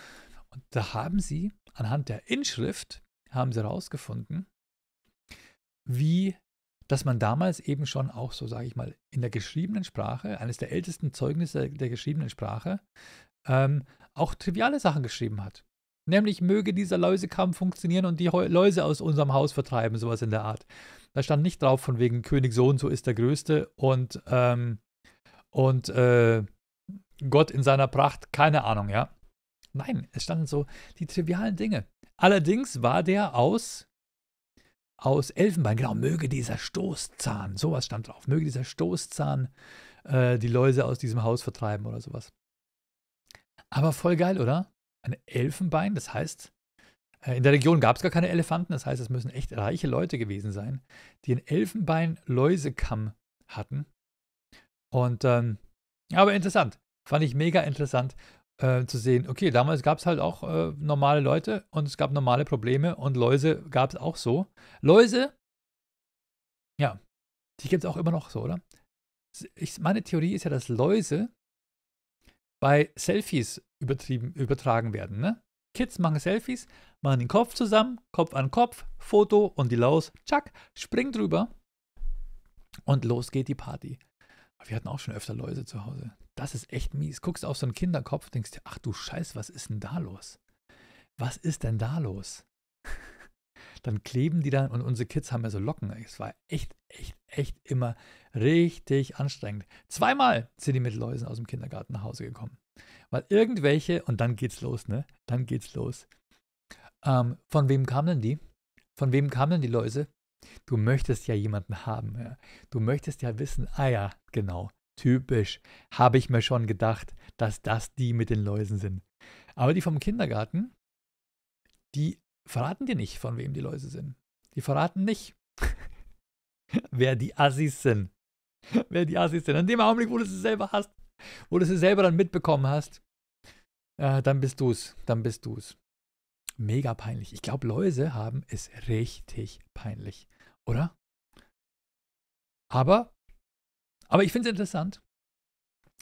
und da haben sie anhand der Inschrift, haben sie herausgefunden, wie, dass man damals eben schon auch so, sage ich mal, in der geschriebenen Sprache, eines der ältesten Zeugnisse der, geschriebenen Sprache, ähm, auch triviale Sachen geschrieben hat. Nämlich möge dieser Läusekamm funktionieren und die Läuse aus unserem Haus vertreiben, sowas in der Art. Da stand nicht drauf, von wegen König so und so ist der Größte und, ähm, und äh, Gott in seiner Pracht, keine Ahnung, ja. Nein, es standen so die trivialen Dinge. Allerdings war der aus, aus Elfenbein, genau, möge dieser Stoßzahn, sowas stand drauf, möge dieser Stoßzahn äh, die Läuse aus diesem Haus vertreiben oder sowas. Aber voll geil, oder? Ein Elfenbein, das heißt, äh, in der Region gab es gar keine Elefanten, das heißt, es müssen echt reiche Leute gewesen sein, die einen Elfenbein-Läusekamm hatten. Und ähm, aber interessant, fand ich mega interessant äh, zu sehen. Okay, damals gab es halt auch äh, normale Leute und es gab normale Probleme und Läuse gab es auch so. Läuse, ja, die gibt es auch immer noch so, oder? Ich, meine Theorie ist ja, dass Läuse bei Selfies übertrieben, übertragen werden. Ne? Kids machen Selfies machen den Kopf zusammen, Kopf an Kopf, Foto und die Laus, tschack, springt drüber und los geht die Party. wir hatten auch schon öfter Läuse zu Hause. Das ist echt mies. Guckst auf so einen Kinderkopf, denkst dir, ach du Scheiß, was ist denn da los? Was ist denn da los? dann kleben die dann und unsere Kids haben ja so Locken. Es war echt, echt, echt immer richtig anstrengend. Zweimal sind die mit Läusen aus dem Kindergarten nach Hause gekommen. Weil irgendwelche, und dann geht's los, ne? Dann geht's los. Ähm, von wem kamen denn die? Von wem kamen denn die Läuse? Du möchtest ja jemanden haben. Ja. Du möchtest ja wissen, ah ja, genau, typisch, habe ich mir schon gedacht, dass das die mit den Läusen sind. Aber die vom Kindergarten, die verraten dir nicht, von wem die Läuse sind. Die verraten nicht, wer die Assis sind. Wer die Assis sind. In dem Augenblick, wo du sie selber hast, wo du sie selber dann mitbekommen hast, äh, dann bist du es. Dann bist du es mega peinlich. Ich glaube, Läuse haben es richtig peinlich, oder? Aber, aber ich finde es interessant,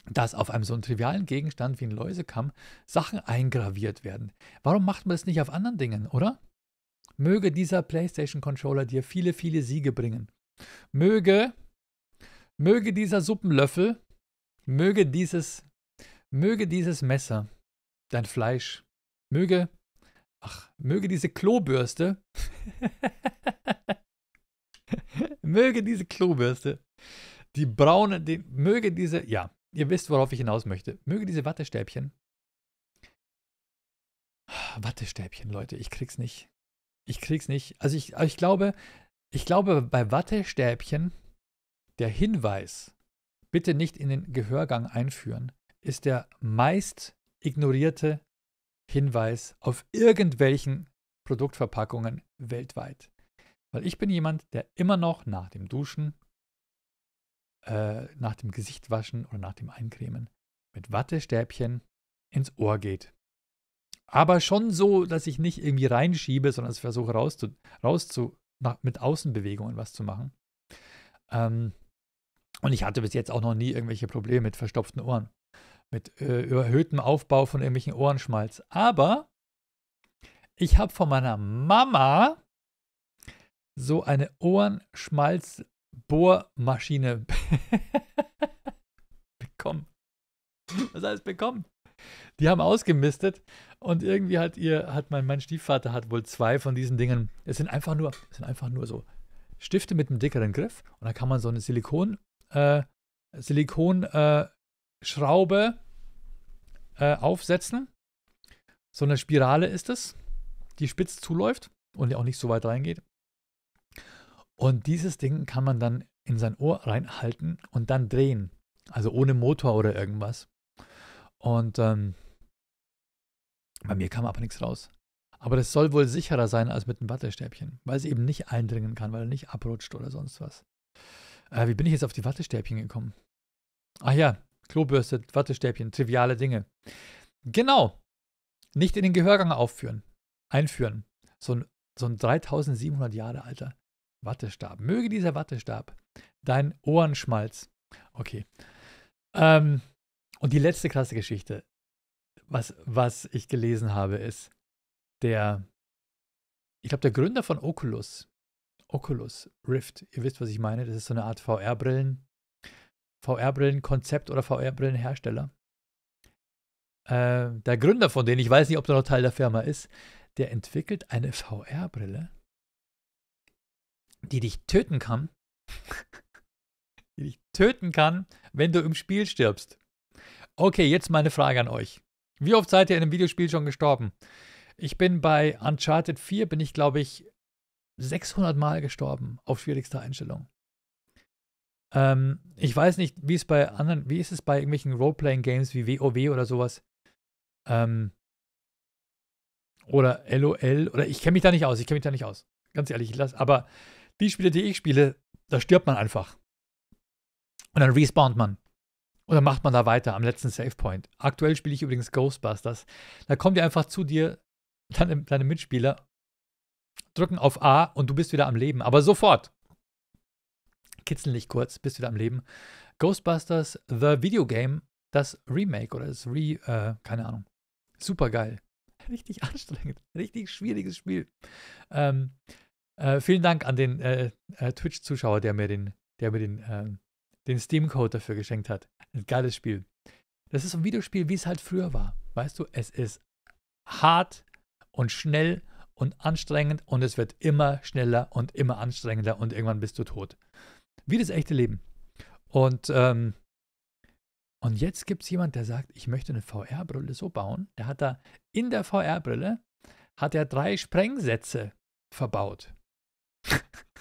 dass auf einem so einen trivialen Gegenstand wie ein Läusekamm Sachen eingraviert werden. Warum macht man das nicht auf anderen Dingen, oder? Möge dieser PlayStation Controller dir viele, viele Siege bringen. Möge, möge dieser Suppenlöffel, möge dieses, möge dieses Messer dein Fleisch, möge Ach, möge diese Klobürste. möge diese Klobürste. Die braune, die, möge diese, ja, ihr wisst, worauf ich hinaus möchte. Möge diese Wattestäbchen. Wattestäbchen, Leute, ich krieg's nicht. Ich krieg's nicht. Also ich, ich glaube, ich glaube, bei Wattestäbchen der Hinweis, bitte nicht in den Gehörgang einführen, ist der meist ignorierte Hinweis auf irgendwelchen Produktverpackungen weltweit. Weil ich bin jemand, der immer noch nach dem Duschen, äh, nach dem Gesichtwaschen oder nach dem Eincremen mit Wattestäbchen ins Ohr geht. Aber schon so, dass ich nicht irgendwie reinschiebe, sondern es versuche rauszu, rauszu nach, mit Außenbewegungen was zu machen. Ähm, und ich hatte bis jetzt auch noch nie irgendwelche Probleme mit verstopften Ohren mit äh, überhöhtem Aufbau von irgendwelchen Ohrenschmalz. Aber ich habe von meiner Mama so eine Ohrenschmalzbohrmaschine bekommen. Was heißt bekommen? Die haben ausgemistet und irgendwie hat ihr, hat mein, mein Stiefvater hat wohl zwei von diesen Dingen. Es sind einfach nur, es sind einfach nur so Stifte mit einem dickeren Griff und da kann man so eine Silikon, äh, Silikon äh, Schraube äh, aufsetzen. So eine Spirale ist es, die spitz zuläuft und ja auch nicht so weit reingeht. Und dieses Ding kann man dann in sein Ohr reinhalten und dann drehen. Also ohne Motor oder irgendwas. Und ähm, bei mir kam aber nichts raus. Aber das soll wohl sicherer sein als mit einem Wattestäbchen, weil es eben nicht eindringen kann, weil er nicht abrutscht oder sonst was. Äh, wie bin ich jetzt auf die Wattestäbchen gekommen? Ach ja, Klobürste, Wattestäbchen, triviale Dinge. Genau. Nicht in den Gehörgang aufführen, einführen. So ein, so ein 3700 Jahre alter Wattestab. Möge dieser Wattestab deinen Ohrenschmalz. Okay. Ähm, und die letzte krasse Geschichte, was, was ich gelesen habe, ist der, ich glaube, der Gründer von Oculus, Oculus Rift, ihr wisst, was ich meine, das ist so eine Art VR-Brillen, VR-Brillen-Konzept oder VR-Brillen-Hersteller. Äh, der Gründer von denen, ich weiß nicht, ob der noch Teil der Firma ist, der entwickelt eine VR-Brille, die dich töten kann. die dich töten kann, wenn du im Spiel stirbst. Okay, jetzt meine Frage an euch. Wie oft seid ihr in einem Videospiel schon gestorben? Ich bin bei Uncharted 4, bin ich glaube ich 600 Mal gestorben auf schwierigster Einstellung. Ähm, ich weiß nicht, wie es bei anderen, wie ist es bei irgendwelchen Roleplaying-Games wie WoW oder sowas? Ähm, oder LOL oder ich kenne mich da nicht aus, ich kenne mich da nicht aus. Ganz ehrlich, ich lasse, aber die Spiele, die ich spiele, da stirbt man einfach. Und dann respawnt man. Und dann macht man da weiter am letzten Save Point. Aktuell spiele ich übrigens Ghostbusters. Da kommen die einfach zu dir, deine, deine Mitspieler, drücken auf A und du bist wieder am Leben. Aber sofort kitzeln dich kurz, bist wieder am Leben. Ghostbusters The Video Game, das Remake oder das Re, äh, keine Ahnung. Super geil. Richtig anstrengend. Richtig schwieriges Spiel. Ähm, äh, vielen Dank an den äh, äh Twitch-Zuschauer, der mir den, der mir den, ähm, den Steam-Code dafür geschenkt hat. Ein geiles Spiel. Das ist ein Videospiel, wie es halt früher war. Weißt du, es ist hart und schnell und anstrengend und es wird immer schneller und immer anstrengender und irgendwann bist du tot. Wie das echte Leben. Und, ähm, und jetzt gibt es jemanden, der sagt, ich möchte eine VR-Brille so bauen. Der hat da in der VR-Brille hat er drei Sprengsätze verbaut.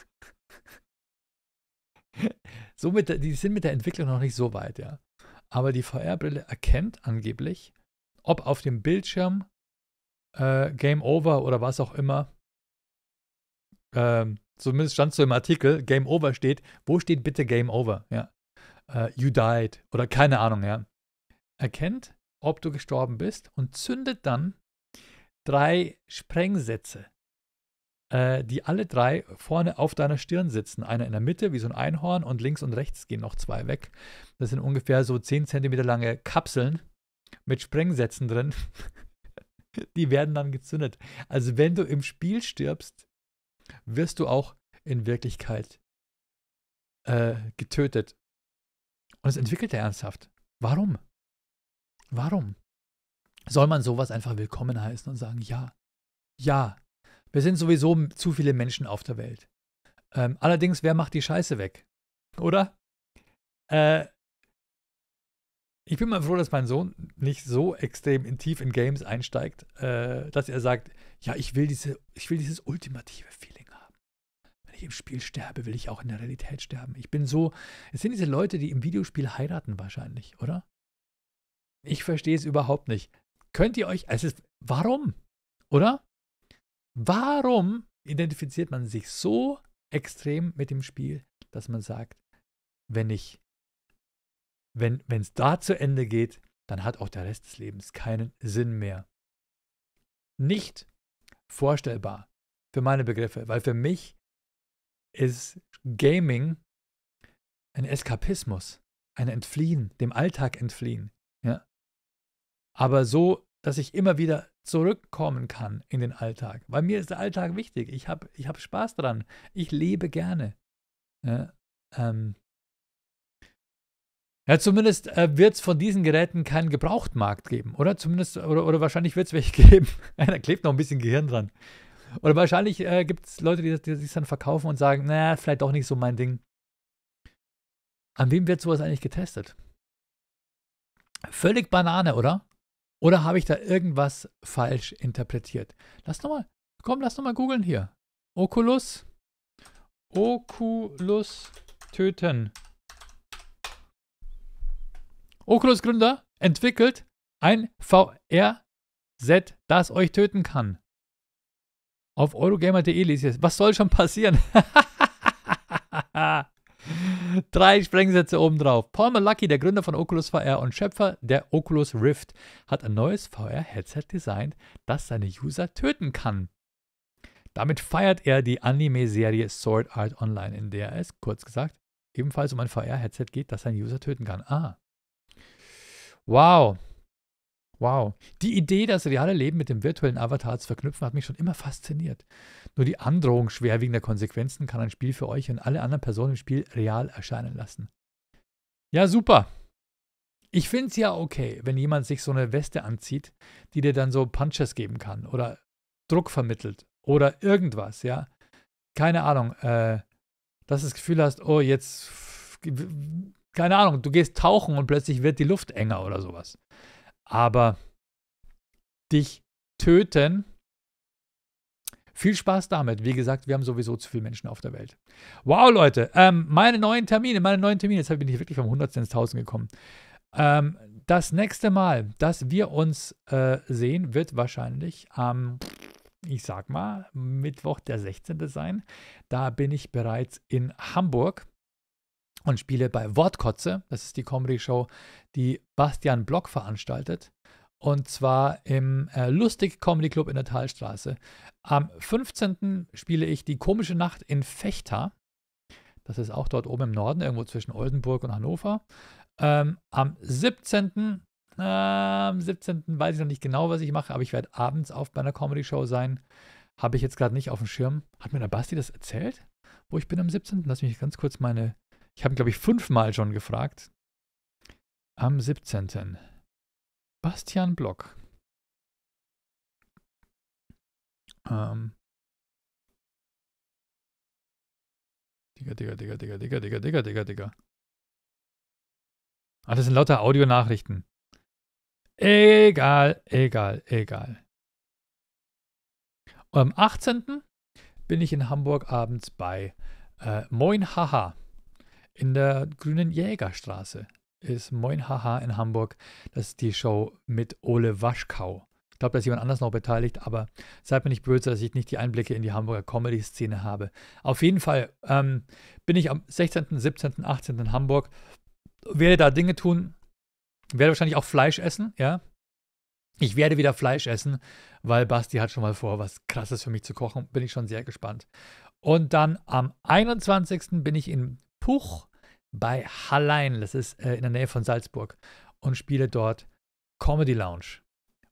Somit, die sind mit der Entwicklung noch nicht so weit, ja. Aber die VR-Brille erkennt angeblich, ob auf dem Bildschirm äh, Game Over oder was auch immer ähm, zumindest stand so im Artikel, Game Over steht. Wo steht bitte Game Over? Ja. Uh, you died oder keine Ahnung, ja. Erkennt, ob du gestorben bist und zündet dann drei Sprengsätze, äh, die alle drei vorne auf deiner Stirn sitzen. Einer in der Mitte, wie so ein Einhorn, und links und rechts gehen noch zwei weg. Das sind ungefähr so 10 cm lange Kapseln mit Sprengsätzen drin. die werden dann gezündet. Also wenn du im Spiel stirbst, wirst du auch in Wirklichkeit äh, getötet. Und es entwickelt er ernsthaft. Warum? Warum? Soll man sowas einfach willkommen heißen und sagen, ja, ja, wir sind sowieso zu viele Menschen auf der Welt. Ähm, allerdings, wer macht die Scheiße weg? Oder? Äh, ich bin mal froh, dass mein Sohn nicht so extrem in, tief in Games einsteigt, äh, dass er sagt, ja, ich will, diese, ich will dieses ultimative Feeling wenn ich im Spiel sterbe, will ich auch in der Realität sterben. Ich bin so. Es sind diese Leute, die im Videospiel heiraten wahrscheinlich, oder? Ich verstehe es überhaupt nicht. Könnt ihr euch. Es ist. Warum? Oder? Warum identifiziert man sich so extrem mit dem Spiel, dass man sagt, wenn ich, wenn es da zu Ende geht, dann hat auch der Rest des Lebens keinen Sinn mehr. Nicht vorstellbar für meine Begriffe, weil für mich ist Gaming ein Eskapismus, ein Entfliehen, dem Alltag entfliehen. Ja? Aber so, dass ich immer wieder zurückkommen kann in den Alltag. Weil mir ist der Alltag wichtig. Ich habe ich hab Spaß dran. Ich lebe gerne. Ja, ähm ja zumindest äh, wird es von diesen Geräten keinen Gebrauchtmarkt geben, oder? Zumindest, oder, oder wahrscheinlich wird es welche geben. da klebt noch ein bisschen Gehirn dran. Oder wahrscheinlich äh, gibt es Leute, die das, die das dann verkaufen und sagen, naja, vielleicht doch nicht so mein Ding. An wem wird sowas eigentlich getestet? Völlig Banane, oder? Oder habe ich da irgendwas falsch interpretiert? Lass doch komm, lass nochmal googeln hier. Oculus. Oculus töten. Oculus Gründer entwickelt ein VR-Set, das euch töten kann. Auf eurogamer.de lese ich Was soll schon passieren? Drei Sprengsätze obendrauf. Paul Malucky, der Gründer von Oculus VR und Schöpfer der Oculus Rift, hat ein neues VR-Headset designt, das seine User töten kann. Damit feiert er die Anime-Serie Sword Art Online, in der es, kurz gesagt, ebenfalls um ein VR-Headset geht, das seinen User töten kann. Ah. Wow, Wow. Die Idee, das reale Leben mit dem virtuellen Avatar zu verknüpfen, hat mich schon immer fasziniert. Nur die Androhung schwerwiegender Konsequenzen kann ein Spiel für euch und alle anderen Personen im Spiel real erscheinen lassen. Ja, super. Ich finde es ja okay, wenn jemand sich so eine Weste anzieht, die dir dann so Punches geben kann oder Druck vermittelt oder irgendwas, ja. Keine Ahnung, äh, dass du das Gefühl hast, oh, jetzt, keine Ahnung, du gehst tauchen und plötzlich wird die Luft enger oder sowas. Aber dich töten. Viel Spaß damit. Wie gesagt, wir haben sowieso zu viele Menschen auf der Welt. Wow, Leute. Ähm, meine neuen Termine, meine neuen Termine. Jetzt bin ich wirklich vom 100. ins 1000 gekommen. Ähm, das nächste Mal, dass wir uns äh, sehen, wird wahrscheinlich am, ich sag mal, Mittwoch der 16. sein. Da bin ich bereits in Hamburg und spiele bei Wortkotze. Das ist die Comedy-Show, die Bastian Block veranstaltet. Und zwar im äh, Lustig Comedy Club in der Talstraße. Am 15. spiele ich die komische Nacht in Fechta. Das ist auch dort oben im Norden, irgendwo zwischen Oldenburg und Hannover. Ähm, am 17. Äh, am 17. weiß ich noch nicht genau, was ich mache, aber ich werde abends auf bei einer Comedy-Show sein. Habe ich jetzt gerade nicht auf dem Schirm. Hat mir der Basti das erzählt, wo ich bin am 17.? Lass mich ganz kurz meine ich habe, ihn, glaube ich, fünfmal schon gefragt. Am 17. Bastian Block. Ähm. Digga, Digga, Digga, Digga, Digga, Digga, Digga, Digga, Digga. Ah, das sind lauter Audionachrichten. Egal, egal, egal. Und am 18. bin ich in Hamburg abends bei äh, Moin Haha in der grünen Jägerstraße ist Moin Haha in Hamburg. Das ist die Show mit Ole Waschkau. Ich glaube, da ist jemand anders noch beteiligt, aber seid mir nicht böse, dass ich nicht die Einblicke in die Hamburger Comedy-Szene habe. Auf jeden Fall ähm, bin ich am 16., 17., 18. in Hamburg, werde da Dinge tun, werde wahrscheinlich auch Fleisch essen, ja. Ich werde wieder Fleisch essen, weil Basti hat schon mal vor, was Krasses für mich zu kochen. Bin ich schon sehr gespannt. Und dann am 21. bin ich in Puch bei Hallein, das ist äh, in der Nähe von Salzburg, und spiele dort Comedy Lounge.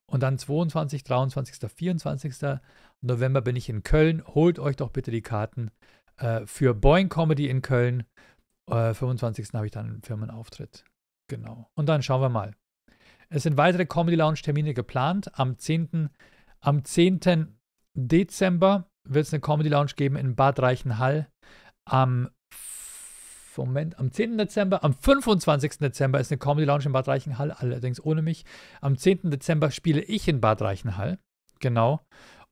Und dann 22, 23, 24. November bin ich in Köln. Holt euch doch bitte die Karten äh, für Boing Comedy in Köln. Äh, 25. habe ich dann einen Firmenauftritt. Genau. Und dann schauen wir mal. Es sind weitere Comedy Lounge Termine geplant. Am 10. Am 10. Dezember wird es eine Comedy Lounge geben in Bad Reichenhall. Am Moment, am 10. Dezember, am 25. Dezember ist eine Comedy Lounge in Bad Reichenhall, allerdings ohne mich. Am 10. Dezember spiele ich in Bad Reichenhall, genau.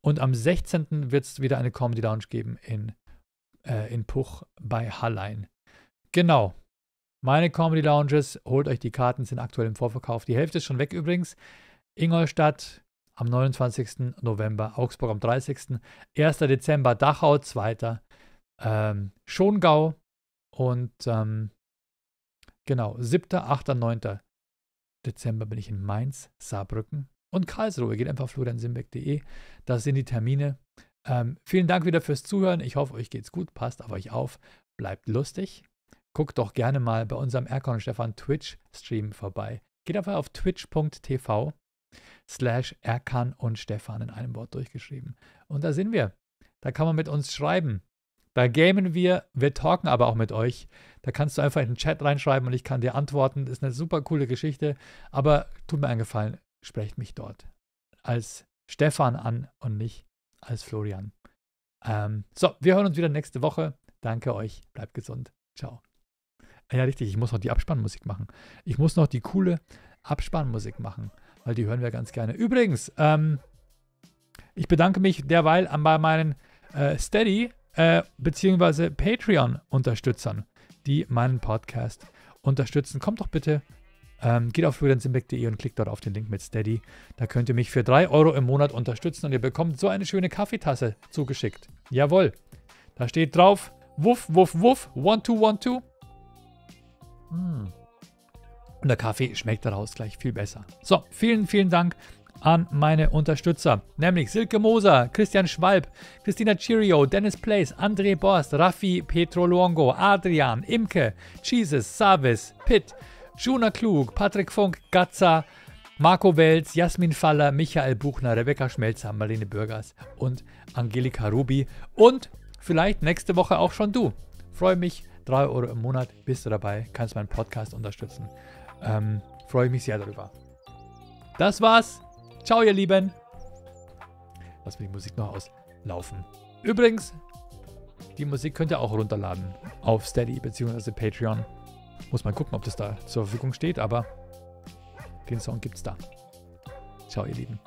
Und am 16. wird es wieder eine Comedy Lounge geben in, äh, in Puch bei Hallein. Genau. Meine Comedy Lounges, holt euch die Karten, sind aktuell im Vorverkauf. Die Hälfte ist schon weg übrigens. Ingolstadt, am 29. November, Augsburg am 30. 1. Dezember Dachau, 2. Ähm, Schongau, und ähm, genau, 7., 8., 9. Dezember bin ich in Mainz, Saarbrücken und Karlsruhe. Geht einfach auf floriansimbeck.de. Das sind die Termine. Ähm, vielen Dank wieder fürs Zuhören. Ich hoffe, euch geht's gut. Passt auf euch auf. Bleibt lustig. Guckt doch gerne mal bei unserem Erkon und Stefan Twitch-Stream vorbei. Geht einfach auf twitch.tv slash Erkan und Stefan in einem Wort durchgeschrieben. Und da sind wir. Da kann man mit uns schreiben. Da gamen wir, wir talken aber auch mit euch. Da kannst du einfach in den Chat reinschreiben und ich kann dir antworten. Das ist eine super coole Geschichte, aber tut mir einen Gefallen, sprecht mich dort als Stefan an und nicht als Florian. Ähm, so, wir hören uns wieder nächste Woche. Danke euch, bleibt gesund. Ciao. Ah ja, richtig, ich muss noch die Abspannmusik machen. Ich muss noch die coole Abspannmusik machen, weil die hören wir ganz gerne. Übrigens, ähm, ich bedanke mich derweil bei meinen äh, Steady äh, beziehungsweise Patreon-Unterstützern, die meinen Podcast unterstützen. Kommt doch bitte, ähm, geht auf www.simbeck.de und klickt dort auf den Link mit Steady. Da könnt ihr mich für 3 Euro im Monat unterstützen und ihr bekommt so eine schöne Kaffeetasse zugeschickt. Jawohl. Da steht drauf, wuff, wuff, wuff, one, two, one, two. Mm. Und der Kaffee schmeckt daraus gleich viel besser. So, vielen, vielen Dank an meine Unterstützer, nämlich Silke Moser, Christian Schwalb, Christina Cirio, Dennis Place, André Borst, Raffi Petro Luongo, Adrian, Imke, Jesus, Savis, Pitt, Juna Klug, Patrick Funk, Gatza, Marco Welz, Jasmin Faller, Michael Buchner, Rebecca Schmelzer, Marlene Bürgers und Angelika Rubi. Und vielleicht nächste Woche auch schon du. Freue mich, 3 Euro im Monat bist du dabei, kannst meinen Podcast unterstützen. Ähm, Freue ich mich sehr darüber. Das war's. Ciao, ihr Lieben. Lass mir die Musik noch auslaufen. Übrigens, die Musik könnt ihr auch runterladen auf Steady bzw. Patreon. Muss man gucken, ob das da zur Verfügung steht, aber den Song gibt's da. Ciao, ihr Lieben.